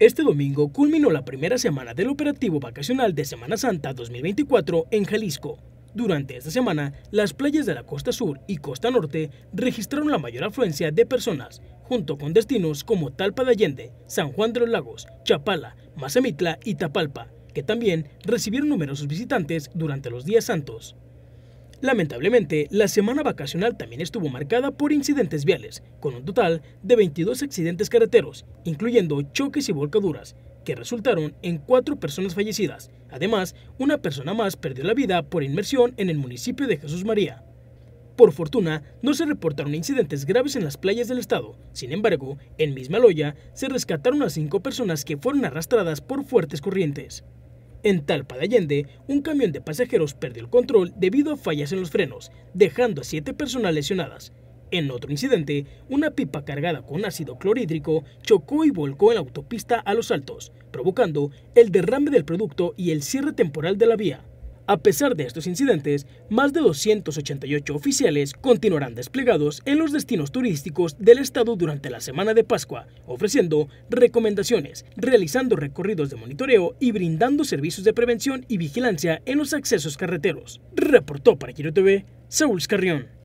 Este domingo culminó la primera semana del operativo vacacional de Semana Santa 2024 en Jalisco. Durante esta semana, las playas de la costa sur y costa norte registraron la mayor afluencia de personas, junto con destinos como Talpa de Allende, San Juan de los Lagos, Chapala, Mazamitla y Tapalpa, que también recibieron numerosos visitantes durante los días santos. Lamentablemente, la semana vacacional también estuvo marcada por incidentes viales, con un total de 22 accidentes carreteros, incluyendo choques y volcaduras, que resultaron en cuatro personas fallecidas. Además, una persona más perdió la vida por inmersión en el municipio de Jesús María. Por fortuna, no se reportaron incidentes graves en las playas del estado. Sin embargo, en misma Loya se rescataron a cinco personas que fueron arrastradas por fuertes corrientes. En Talpa de Allende, un camión de pasajeros perdió el control debido a fallas en los frenos, dejando a siete personas lesionadas. En otro incidente, una pipa cargada con ácido clorhídrico chocó y volcó en la autopista a Los Altos, provocando el derrame del producto y el cierre temporal de la vía. A pesar de estos incidentes, más de 288 oficiales continuarán desplegados en los destinos turísticos del estado durante la semana de Pascua, ofreciendo recomendaciones, realizando recorridos de monitoreo y brindando servicios de prevención y vigilancia en los accesos carreteros. Reportó para Quiro TV, Saúl Carrión.